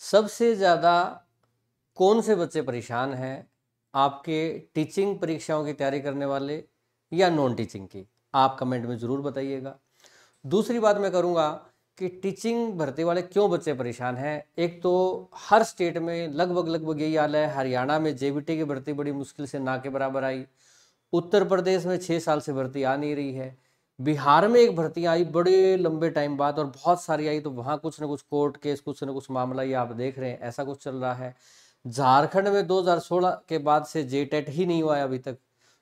सबसे ज़्यादा कौन से बच्चे परेशान हैं आपके टीचिंग परीक्षाओं की तैयारी करने वाले या नॉन टीचिंग की आप कमेंट में ज़रूर बताइएगा दूसरी बात मैं करूँगा कि टीचिंग भर्ती वाले क्यों बच्चे परेशान हैं एक तो हर स्टेट में लगभग लगभग यही हाल है हरियाणा में जेबीटी की भर्ती बड़ी मुश्किल से ना के बराबर आई उत्तर प्रदेश में छः साल से भर्ती आ नहीं रही है बिहार में एक भर्ती आई बड़े लंबे टाइम बाद और बहुत सारी आई तो वहाँ कुछ ना कुछ कोर्ट केस कुछ ना कुछ मामला ये आप देख रहे हैं ऐसा कुछ चल रहा है झारखंड में 2016 के बाद से जे टेट ही नहीं हुआ है अभी तक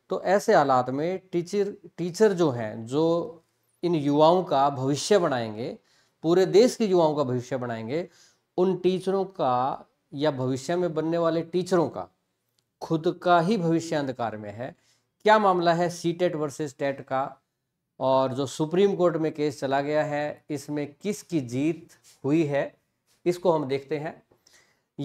तो ऐसे हालात में टीचर टीचर जो हैं जो इन युवाओं का भविष्य बनाएंगे पूरे देश के युवाओं का भविष्य बनाएंगे उन टीचरों का या भविष्य में बनने वाले टीचरों का खुद का ही भविष्य अंधकार में है क्या मामला है सी टेट वर्सेज टेट का और जो सुप्रीम कोर्ट में केस चला गया है इसमें किसकी जीत हुई है इसको हम देखते हैं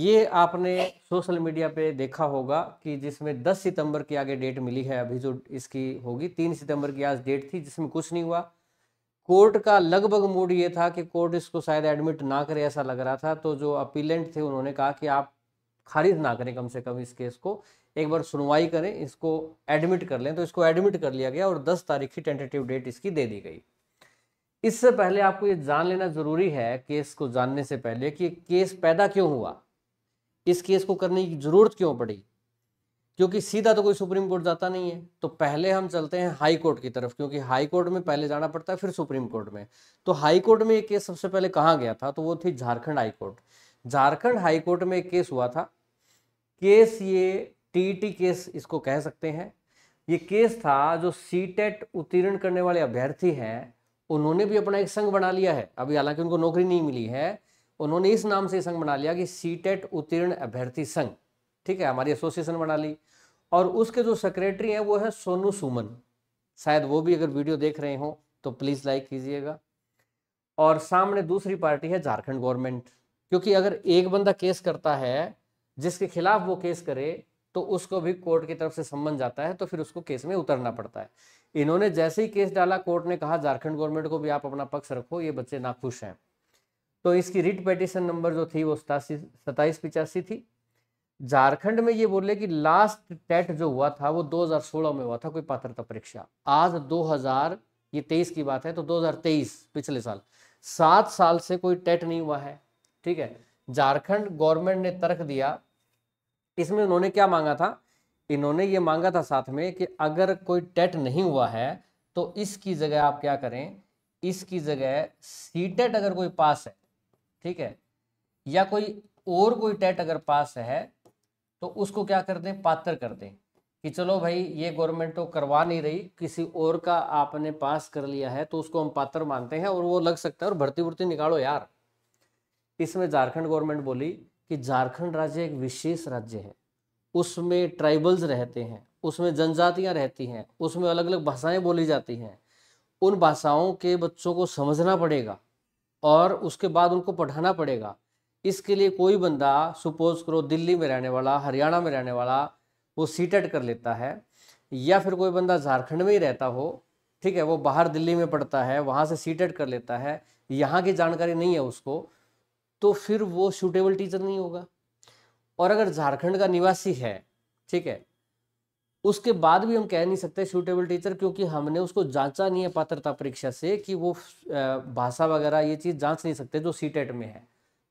ये आपने सोशल मीडिया पे देखा होगा कि जिसमें 10 सितंबर की आगे डेट मिली है अभी जो इसकी होगी 3 सितंबर की आज डेट थी जिसमें कुछ नहीं हुआ कोर्ट का लगभग मूड ये था कि कोर्ट इसको शायद एडमिट ना करे ऐसा लग रहा था तो जो अपीलेंट थे उन्होंने कहा कि आप खारिज ना करें कम से कम इस केस को एक बार सुनवाई करें इसको एडमिट कर लें तो इसको एडमिट कर लिया गया और 10 तारीख की टेंटेटिव डेट इसकी दे दी गई इससे पहले आपको ये जान लेना ज़रूरी है केस को जानने से पहले कि केस पैदा क्यों हुआ इस केस को करने की ज़रूरत क्यों पड़ी क्योंकि सीधा तो कोई सुप्रीम कोर्ट जाता नहीं है तो पहले हम चलते हैं हाई कोर्ट की तरफ क्योंकि हाई कोर्ट में पहले जाना पड़ता है फिर सुप्रीम कोर्ट में तो हाई कोर्ट में ये केस सबसे पहले कहाँ गया था तो वो थी Jharkhand high court Jharkhand high court में केस हुआ था केस ये टी केस इसको कह सकते हैं ये केस था जो सीटेट उत्तीर्ण करने वाले अभ्यर्थी हैं उन्होंने भी अपना एक संघ बना लिया है अभी हालांकि उनको नौकरी नहीं मिली है उन्होंने इस नाम से संघ बना लिया कि सीटेट उत्तीर्ण अभ्यर्थी संघ ठीक है हमारी एसोसिएशन बना ली और उसके जो सेक्रेटरी हैं वो है सोनू सुमन शायद वो भी अगर वीडियो देख रहे हो तो प्लीज़ लाइक कीजिएगा और सामने दूसरी पार्टी है झारखंड गवर्नमेंट क्योंकि अगर एक बंदा केस करता है जिसके खिलाफ वो केस करे तो उसको भी कोर्ट की तरफ से सम्मन जाता है तो फिर उसको केस में उतरना पड़ता है इन्होंने जैसे ही केस डाला कोर्ट ने कहा झारखंड गवर्नमेंट को भी आप अपना पक्ष रखो ये बच्चे नाखुश हैं तो इसकी रिट पेटिशन नंबर जो थी वो सतासी सताईस पिचासी थी झारखंड में ये बोले कि लास्ट टेट जो हुआ था वो 2016 में हुआ था कोई पात्रता परीक्षा आज 2000 ये 23 की बात है तो 2023 पिछले साल सात साल से कोई टेट नहीं हुआ है ठीक है झारखंड गवर्नमेंट ने तर्क दिया इसमें उन्होंने क्या मांगा था इन्होंने ये मांगा था साथ में कि अगर कोई टेट नहीं हुआ है तो इसकी जगह आप क्या करें इसकी जगह सी टेट अगर कोई पास है ठीक है या कोई और कोई टेट अगर पास है तो उसको क्या कर दें पात्र कर दें कि चलो भाई ये गवर्नमेंट तो करवा नहीं रही किसी और का आपने पास कर लिया है तो उसको हम पात्र मानते हैं और वो लग सकता है और भर्ती भर्ती निकालो यार इसमें झारखंड गवर्नमेंट बोली कि झारखंड राज्य एक विशेष राज्य है उसमें ट्राइबल्स रहते हैं उसमें जनजातियां रहती हैं उसमें अलग अलग भाषाएं बोली जाती हैं उन भाषाओं के बच्चों को समझना पड़ेगा और उसके बाद उनको पढ़ाना पड़ेगा इसके लिए कोई बंदा सुपोज करो दिल्ली में रहने वाला हरियाणा में रहने वाला वो सीटेट कर लेता है या फिर कोई बंदा झारखंड में ही रहता हो ठीक है वो बाहर दिल्ली में पढ़ता है वहाँ से सीटेट कर लेता है यहाँ की जानकारी नहीं है उसको तो फिर वो सूटेबल टीचर नहीं होगा और अगर झारखंड का निवासी है ठीक है उसके बाद भी हम कह नहीं सकते सूटेबल टीचर क्योंकि हमने उसको जांचा नहीं है पात्रता परीक्षा से कि वो भाषा वगैरह ये चीज़ जांच नहीं सकते जो सी e में है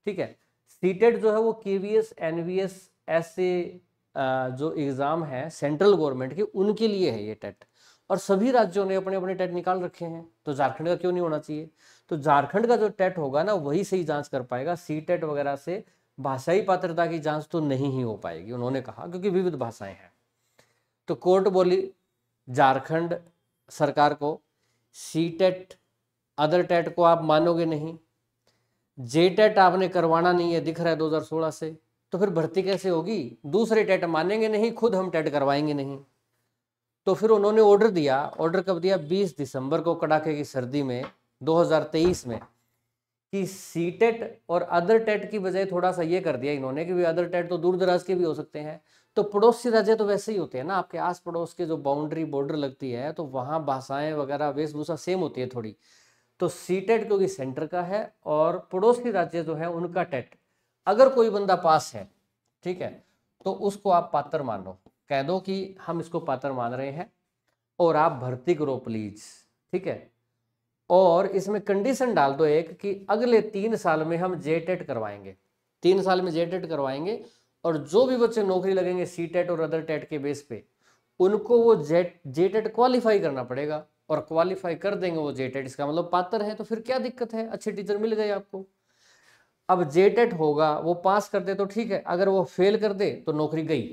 ठीक है सी e जो है वो K V S N V S ऐसे जो एग्ज़ाम है सेंट्रल गवर्नमेंट के उनके लिए है ये टेट e और सभी राज्यों ने अपने अपने टेट निकाल रखे हैं तो झारखंड का क्यों नहीं होना चाहिए तो झारखंड का जो टेट होगा ना वही सही जांच कर पाएगा सी टेट वगैरह से भाषाई पात्रता की जांच तो नहीं ही हो पाएगी उन्होंने कहा क्योंकि विविध भाषाएं हैं तो कोर्ट बोली झारखंड सरकार को सी टेट अदर टेट को आप मानोगे नहीं जे टेट आपने करवाना नहीं है दिख रहा है सोलह से तो फिर भर्ती कैसे होगी दूसरे टेट मानेंगे नहीं खुद हम टेट करवाएंगे नहीं तो फिर उन्होंने ऑर्डर दिया ऑर्डर कब दिया 20 दिसंबर को कड़ाके की सर्दी में 2023 में कि सी टेट e और अदर टेट e की बजाय थोड़ा सा ये कर दिया इन्होंने कि अदर टेट e तो दूर दराज के भी हो सकते हैं तो पड़ोसी राज्य तो वैसे ही होते हैं ना आपके आस पड़ोस के जो बाउंड्री बॉर्डर लगती है तो वहाँ भाषाएं वगैरह वेशभूषा सेम होती है थोड़ी तो सी टेट क्योंकि सेंटर का है और पड़ोसी राज्य जो है उनका टेट अगर कोई बंदा पास है ठीक है तो उसको आप पात्र मान लो कह दो कि हम इसको पात्र मान रहे हैं और आप भर्ती करो प्लीज ठीक है और इसमें कंडीशन डाल दो एक कि अगले तीन साल में हम जे टेट e करवाएंगे तीन साल में जे टेट e करवाएंगे और जो भी बच्चे नौकरी लगेंगे सी टेट e और अदर टेट के बेस पे उनको वो जे जे टेट क्वालिफाई करना पड़ेगा और क्वालिफाई कर देंगे वो जे टेट इसका मतलब पात्र है तो फिर क्या दिक्कत है अच्छे टीचर मिल गए आपको अब जे टेट होगा वो पास कर दे तो ठीक है अगर वो फेल कर दे तो नौकरी गई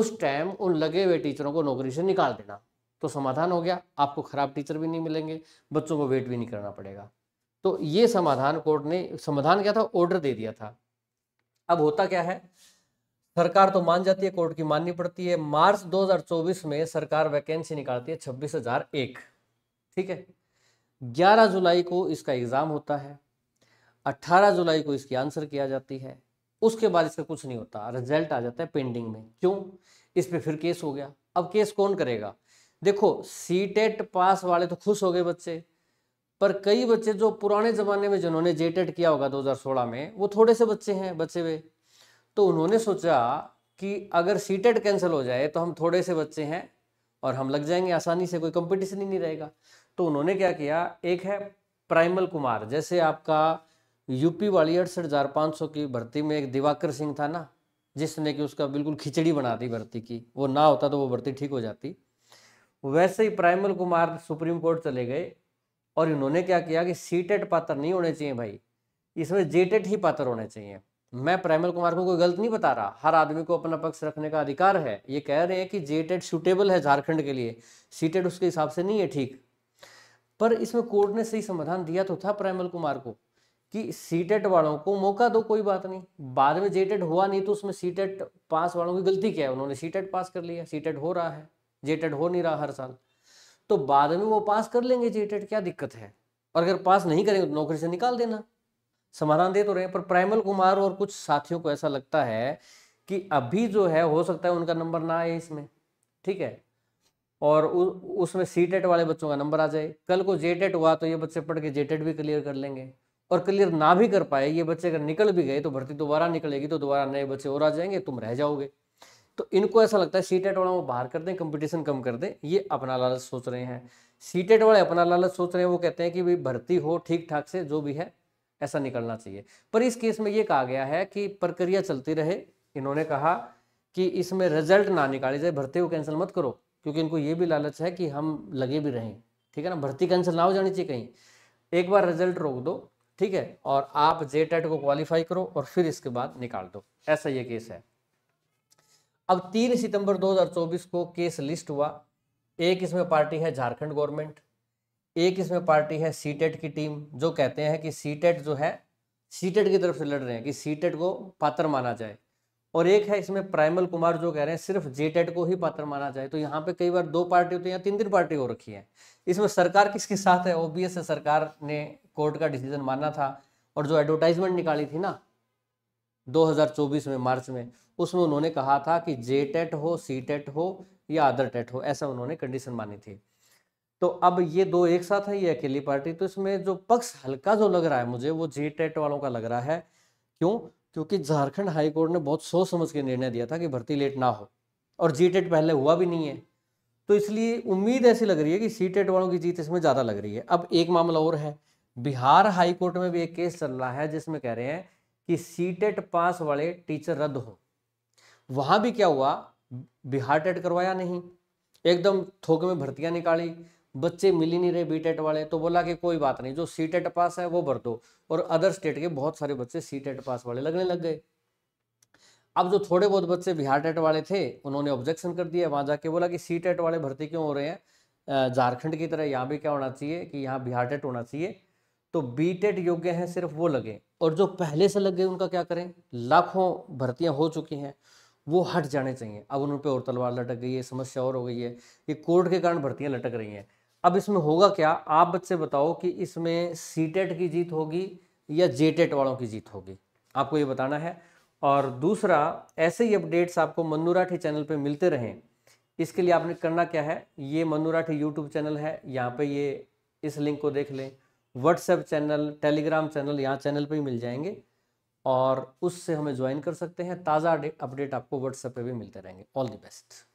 उस टाइम उन लगे हुए टीचरों को नौकरी से निकाल देना तो समाधान हो गया आपको खराब टीचर भी नहीं मिलेंगे बच्चों को वेट भी नहीं करना पड़ेगा तो ये समाधान कोर्ट ने समाधान क्या था ऑर्डर दे दिया था अब होता क्या है सरकार तो मान जाती है कोर्ट की माननी पड़ती है मार्च 2024 में सरकार वैकेंसी निकालती है छब्बीस हजार एक ठीक है 11 जुलाई को इसका एग्जाम होता है 18 जुलाई को इसकी आंसर किया जाती है उसके बाद इसका कुछ नहीं होता रिजल्ट आ जाता है पेंडिंग में क्यों इस पर फिर केस हो गया अब केस कौन करेगा देखो सी टेट पास वाले तो खुश हो गए बच्चे पर कई बच्चे जो पुराने जमाने में जिन्होंने जे टेट e किया होगा 2016 में वो थोड़े से बच्चे हैं बच्चे हुए तो उन्होंने सोचा कि अगर सी टेट कैंसिल हो जाए तो हम थोड़े से बच्चे हैं और हम लग जाएंगे आसानी से कोई कंपटीशन ही नहीं रहेगा तो उन्होंने क्या किया एक है प्राइमल कुमार जैसे आपका यूपी वाली अड़सठ हज़ार पाँच सौ की भर्ती में एक दिवाकर सिंह था ना जिसने कि उसका बिल्कुल खिचड़ी बना दी भर्ती की वो ना होता तो वो भर्ती ठीक हो जाती वैसे ही प्राइमल कुमार सुप्रीम कोर्ट चले गए और इन्होंने क्या किया कि सीटेट पात्र नहीं होने चाहिए भाई इसमें जेटेट ही पात्र होने चाहिए मैं प्राइमल कुमार को कोई गलत नहीं बता रहा हर आदमी को अपना पक्ष रखने का अधिकार है ये कह रहे हैं कि जेटेड सुटेबल है झारखंड के लिए सीटेड उसके हिसाब से नहीं है ठीक पर इसमें कोर्ट ने सही समाधान दिया तो था प्राइमल कुमार को कि सीटेट वालों को मौका दो कोई बात नहीं बाद में जेटेड हुआ नहीं तो उसमें सीटेट पास वालों की गलती क्या है उन्होंने सीटेट पास कर लिया सीटेट हो रहा है जेटेड हो नहीं रहा हर साल तो बाद में वो पास कर लेंगे जेटेड क्या दिक्कत है और अगर पास नहीं करेंगे तो नौकरी से निकाल देना समाधान दे तो रहे पर प्राइमल कुमार और कुछ साथियों को ऐसा लगता है कि अभी जो है हो सकता है उनका नंबर ना आए इसमें ठीक है और उसमें सी टेट वाले बच्चों का नंबर आ जाए कल को जे टेट हुआ तो ये बच्चे पढ़ के जे टेट भी क्लियर कर लेंगे और क्लियर ना भी कर पाए ये बच्चे अगर निकल भी गए तो भर्ती दोबारा निकलेगी तो दोबारा नए बच्चे और आ जाएंगे तुम रह जाओगे तो इनको ऐसा लगता है सी टेट वाला वो बाहर कर दें कंपटीशन कम कर दें ये अपना लालच सोच रहे हैं सी टेट वाले अपना लालच सोच रहे हैं वो कहते हैं कि भाई भर्ती हो ठीक ठाक से जो भी है ऐसा निकलना चाहिए पर इस केस में ये कहा गया है कि प्रक्रिया चलती रहे इन्होंने कहा कि इसमें रिजल्ट ना निकाले जाए भर्ती को कैंसिल मत करो क्योंकि इनको ये भी लालच है कि हम लगे भी रहें ठीक है ना भर्ती कैंसिल ना हो जानी चाहिए कहीं एक बार रिजल्ट रोक दो ठीक है और आप जे टेट को क्वालिफाई करो और फिर इसके बाद निकाल दो ऐसा ये केस है अब तीन सितंबर 2024 को केस लिस्ट हुआ एक इसमें पार्टी है झारखंड गवर्नमेंट एक इसमें पार्टी है सी e की टीम जो कहते हैं कि सी e जो है सी e की तरफ से लड़ रहे हैं कि सी को पात्र माना जाए और एक है इसमें प्राइमल कुमार जो कह रहे हैं सिर्फ जे को ही पात्र माना जाए तो यहाँ पे कई बार दो पार्टी होती है या तीन तीन पार्टी हो रखी है इसमें सरकार किसके साथ है ओबीएस सरकार ने कोर्ट का डिसीजन माना था और जो एडवर्टाइजमेंट निकाली थी ना 2024 में मार्च में उसमें उन्होंने कहा था कि जे टेट हो सी टेट हो या अदर टेट हो ऐसा उन्होंने कंडीशन मानी थी तो अब ये दो एक साथ है ये अकेली पार्टी तो इसमें जो पक्ष हल्का जो लग रहा है मुझे वो जे टेट वालों का लग रहा है क्यों क्योंकि झारखंड हाईकोर्ट ने बहुत सोच समझ के निर्णय दिया था कि भर्ती लेट ना हो और जी टेट पहले हुआ भी नहीं है तो इसलिए उम्मीद ऐसी लग रही है कि सी टेट वालों की जीत इसमें ज़्यादा लग रही है अब एक मामला और है बिहार हाईकोर्ट में भी एक केस चल रहा है जिसमें कह रहे हैं कि सी टेट पास वाले टीचर रद्द हो वहाँ भी क्या हुआ बिहार टेट करवाया नहीं एकदम थोक में भर्तियाँ निकाली बच्चे मिल ही नहीं रहे बी टेट वाले तो बोला कि कोई बात नहीं जो सी टेट पास है वो भर दो और अदर स्टेट के बहुत सारे बच्चे सी टेट पास वाले लगने लग गए अब जो थोड़े बहुत बच्चे बिहार टेट वाले थे उन्होंने ऑब्जेक्शन कर दिया वहाँ जाके बोला कि सी टेट वाले भर्ती क्यों हो रहे हैं झारखंड की तरह यहाँ भी क्या होना चाहिए कि यहाँ बिहार टेट होना चाहिए तो बीटेड योग्य हैं सिर्फ वो लगे और जो पहले से लग गए उनका क्या करें लाखों भर्तियां हो चुकी हैं वो हट जाने चाहिए अब उन पर और तलवार लटक गई है समस्या और हो गई है ये कोर्ट के कारण भर्तियां लटक रही हैं अब इसमें होगा क्या आप बच्चे बताओ कि इसमें सी की जीत होगी या जे वालों की जीत होगी आपको ये बताना है और दूसरा ऐसे ही अपडेट्स आपको मनुराठी चैनल पर मिलते रहें इसके लिए आपने करना क्या है ये मन्नू राठी यूट्यूब चैनल है यहाँ पे ये इस लिंक को देख लें व्हाट्सएप चैनल टेलीग्राम चैनल यहाँ चैनल पे ही मिल जाएंगे और उससे हमें ज्वाइन कर सकते हैं ताज़ा अपडेट आपको व्हाट्सएप पे भी मिलते रहेंगे ऑल द बेस्ट